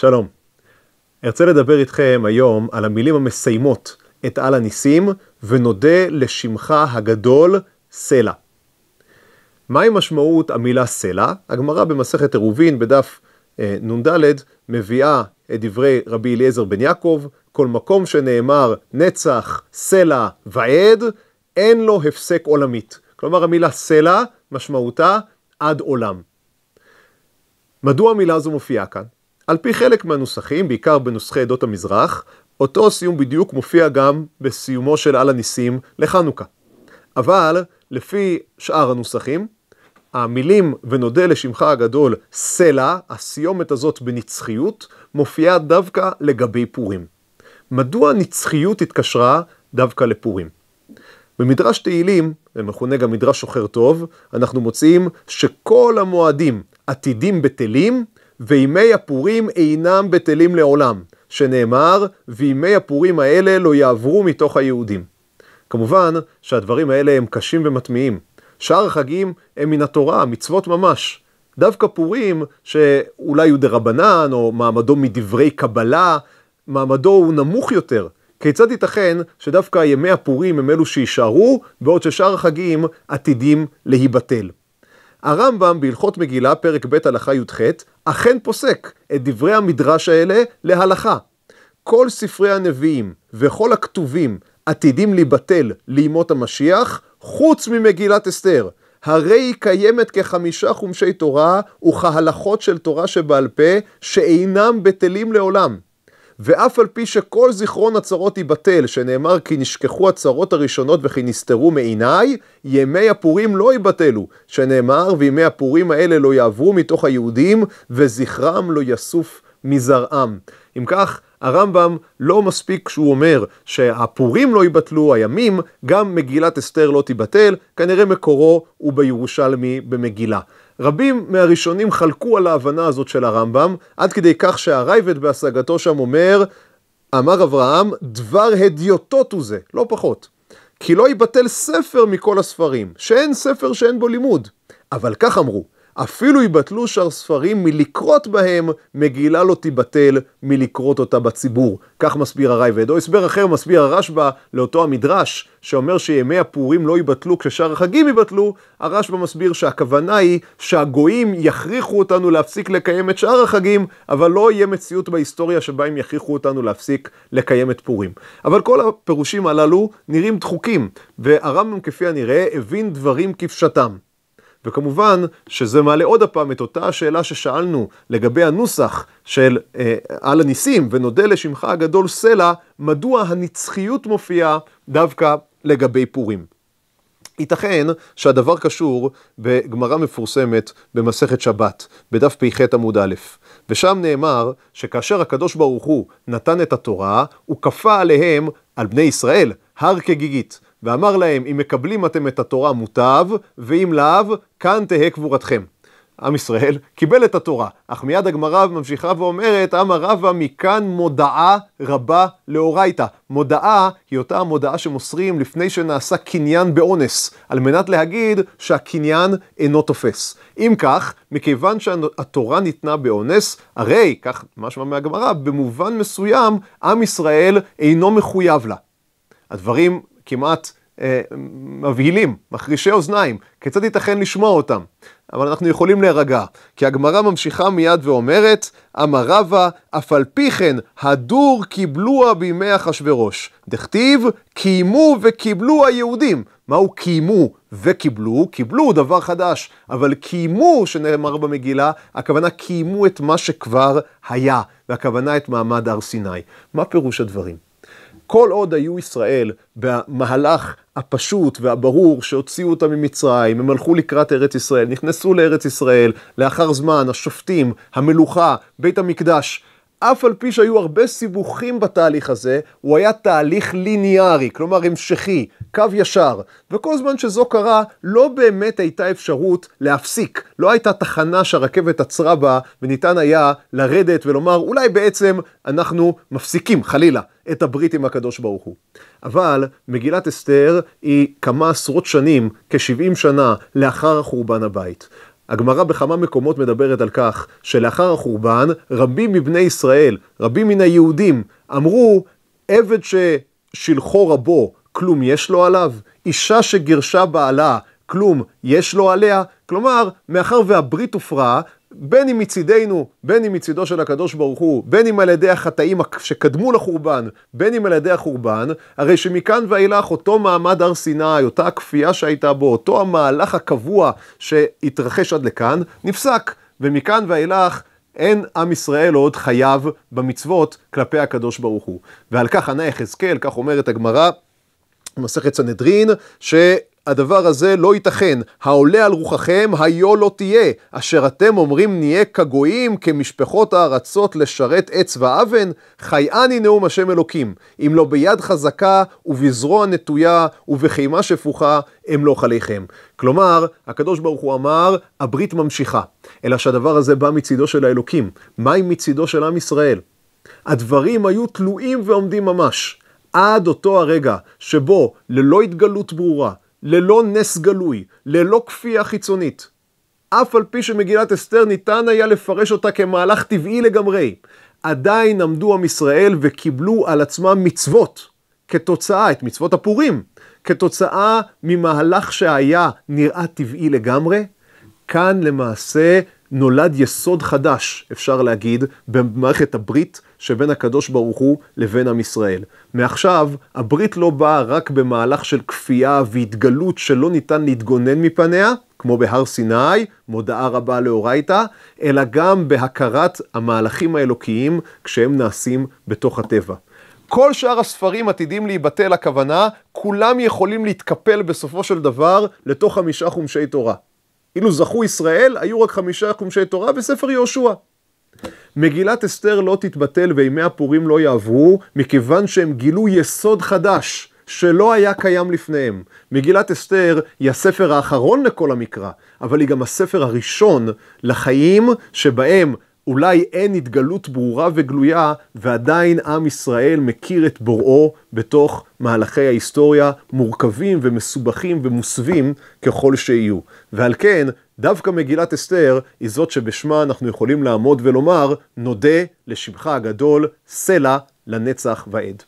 שלום. ארצה לדבר איתכם היום על המילים המסיימות את על הניסים, ונודה לשמך הגדול, סלע. מהי משמעות המילה סלע? הגמרא במסכת עירובין בדף אה, נ"ד מביאה את דברי רבי אליעזר בן יעקב, כל מקום שנאמר נצח, סלע ועד, אין לו הפסק עולמית. כלומר המילה סלע משמעותה עד עולם. מדוע המילה הזו מופיעה כאן? על פי חלק מהנוסחים, בעיקר בנוסחי עדות המזרח, אותו סיום בדיוק מופיע גם בסיומו של על הניסים לחנוכה. אבל לפי שאר הנוסחים, המילים ונודה לשמך הגדול סלע, הסיומת הזאת בנצחיות, מופיעה דווקא לגבי פורים. מדוע נצחיות התקשרה דווקא לפורים? במדרש תהילים, המכונה גם מדרש שוחר טוב, אנחנו מוצאים שכל המועדים עתידים בטלים וימי הפורים אינם בטלים לעולם, שנאמר, וימי הפורים האלה לא יעברו מתוך היהודים. כמובן שהדברים האלה הם קשים ומטמיעים. שאר החגים הם מן התורה, מצוות ממש. דווקא פורים, שאולי הוא רבנן, או מעמדו מדברי קבלה, מעמדו הוא נמוך יותר. כיצד ייתכן שדווקא ימי הפורים הם אלו שיישארו, בעוד ששאר החגים עתידים להיבטל? הרמב"ם בהלכות מגילה, פרק ב' הלכה י"ח, אכן פוסק את דברי המדרש האלה להלכה. כל ספרי הנביאים וכל הכתובים עתידים להיבטל לימות המשיח, חוץ ממגילת אסתר. הרי היא קיימת כחמישה חומשי תורה וכהלכות של תורה שבעל פה, שאינם בטלים לעולם. ואף על פי שכל זיכרון הצרות ייבטל, שנאמר כי נשכחו הצרות הראשונות וכי נסתרו מעיניי, ימי הפורים לא ייבטלו, שנאמר וימי הפורים האלה לא יעברו מתוך היהודים, וזכרם לא יסוף מזרעם. אם כך, הרמב"ם לא מספיק כשהוא אומר שהפורים לא ייבטלו, הימים, גם מגילת אסתר לא תיבטל, כנראה מקורו הוא בירושלמי במגילה. רבים מהראשונים חלקו על ההבנה הזאת של הרמב"ם, עד כדי כך שהרייבד בהשגתו שם אומר, אמר אברהם, דבר הדיוטות הוא זה, לא פחות. כי לא ייבטל ספר מכל הספרים, שאין ספר שאין בו לימוד. אבל כך אמרו, אפילו יבטלו שאר ספרים מלקרות בהם, מגילה לא תיבטל מלקרות אותה בציבור. כך מסביר הרייבד. או הסבר אחר מסביר הרשב"א לאותו המדרש, שאומר שימי הפורים לא ייבטלו כששאר החגים ייבטלו, הרשב"א מסביר שהכוונה היא שהגויים יכריחו אותנו להפסיק לקיים את שאר החגים, אבל לא יהיה מציאות בהיסטוריה שבה הם יכריחו אותנו להפסיק לקיים את פורים. אבל כל הפירושים הללו נראים דחוקים, והרמב"ם כפי הנראה הבין דברים כפשטם. וכמובן שזה מעלה עוד הפעם את אותה השאלה ששאלנו לגבי הנוסח של אה, על הניסים, ונודה לשמך הגדול סלע, מדוע הנצחיות מופיעה דווקא לגבי פורים. ייתכן שהדבר קשור בגמרא מפורסמת במסכת שבת, בדף פ"ח עמוד א', ושם נאמר שכאשר הקדוש ברוך הוא נתן את התורה, הוא כפה עליהם, על בני ישראל, הר כגיגית. ואמר להם, אם מקבלים אתם את התורה מוטב, ואם לאו, כאן תהא קבורתכם. עם ישראל קיבל את התורה, אך מיד הגמרא ממשיכה ואומרת, אמר רבא מכאן מודעה רבה לאורייתא. מודעה היא אותה מודעה שמוסרים לפני שנעשה קניין באונס, על מנת להגיד שהקניין אינו תופס. אם כך, מכיוון שהתורה ניתנה באונס, הרי, כך משמע מהגמרא, במובן מסוים, עם ישראל אינו מחויב לה. הדברים כמעט אה, מבהילים, מחרישי אוזניים, כיצד ייתכן לשמוע אותם? אבל אנחנו יכולים להירגע, כי הגמרא ממשיכה מיד ואומרת, אמר רבא, אף על פי כן, הדור קיבלוה בימי אחשורוש. דכתיב, קיימו וקיבלו היהודים. מהו קיימו וקיבלו? קיבלו דבר חדש, אבל קיימו, שנאמר במגילה, הכוונה קיימו את מה שכבר היה, והכוונה את מעמד הר סיני. מה פירוש הדברים? כל עוד היו ישראל במהלך הפשוט והברור שהוציאו אותם ממצרים, הם הלכו לקראת ארץ ישראל, נכנסו לארץ ישראל, לאחר זמן, השופטים, המלוכה, בית המקדש. אף על פי שהיו הרבה סיבוכים בתהליך הזה, הוא היה תהליך ליניארי, כלומר המשכי, קו ישר. וכל זמן שזו קרה, לא באמת הייתה אפשרות להפסיק. לא הייתה תחנה שהרכבת עצרה בה, וניתן היה לרדת ולומר, אולי בעצם אנחנו מפסיקים, חלילה. את הברית עם הקדוש ברוך הוא. אבל מגילת אסתר היא כמה עשרות שנים, כ-70 שנה, לאחר חורבן הבית. הגמרא בכמה מקומות מדברת על כך שלאחר החורבן, רבים מבני ישראל, רבים מן היהודים, אמרו, עבד ששלחו רבו, כלום יש לו עליו? אישה שגירשה בעלה, כלום יש לו עליה? כלומר, מאחר והברית הופרה, בין אם מצידנו, בין אם מצידו של הקדוש ברוך הוא, בין אם על ידי החטאים שקדמו לחורבן, בין אם על ידי החורבן, הרי שמכאן ואילך אותו מעמד הר סיני, אותה הכפייה שהייתה בו, אותו המהלך הקבוע שהתרחש עד לכאן, נפסק. ומכאן ואילך אין עם ישראל עוד חייב במצוות כלפי הקדוש ברוך הוא. ועל כך ענה יחזקאל, כך אומרת הגמרא, מסכת סנהדרין, שהדבר הזה לא ייתכן. העולה על רוחכם, היו לא תהיה, אשר אתם אומרים נהיה כגויים, כמשפחות הארצות לשרת עץ ואבן, חייאני נאום השם אלוקים. אם לא ביד חזקה, ובזרוע נטויה, ובחימה שפוכה, אמלוך לא עליכם. כלומר, הקדוש ברוך הוא אמר, הברית ממשיכה. אלא שהדבר הזה בא מצידו של האלוקים. מה עם מצידו של עם ישראל? הדברים היו תלויים ועומדים ממש. עד אותו הרגע שבו ללא התגלות ברורה, ללא נס גלוי, ללא כפייה חיצונית, אף על פי שמגילת אסתר ניתן היה לפרש אותה כמהלך טבעי לגמרי, עדיין עמדו עם ישראל וקיבלו על עצמם מצוות כתוצאה, את מצוות הפורים, כתוצאה ממהלך שהיה נראה טבעי לגמרי, כאן למעשה נולד יסוד חדש, אפשר להגיד, במערכת הברית שבין הקדוש ברוך הוא לבין עם ישראל. מעכשיו, הברית לא באה רק במהלך של כפייה והתגלות שלא ניתן להתגונן מפניה, כמו בהר סיני, מודעה רבה לאורייתא, אלא גם בהכרת המהלכים האלוקיים כשהם נעשים בתוך הטבע. כל שאר הספרים עתידים להיבטל הכוונה, כולם יכולים להתקפל בסופו של דבר לתוך חמישה חומשי תורה. אילו זכו ישראל, היו רק חמישה חומשי תורה וספר יהושע. מגילת אסתר לא תתבטל וימי הפורים לא יעברו, מכיוון שהם גילו יסוד חדש שלא היה קיים לפניהם. מגילת אסתר היא הספר האחרון לכל המקרא, אבל היא גם הספר הראשון לחיים שבהם אולי אין התגלות ברורה וגלויה, ועדיין עם ישראל מכיר את בוראו בתוך מהלכי ההיסטוריה, מורכבים ומסובכים ומוסווים ככל שיהיו. ועל כן, דווקא מגילת אסתר היא זאת שבשמה אנחנו יכולים לעמוד ולומר, נודה לשמך הגדול, סלע לנצח ועד.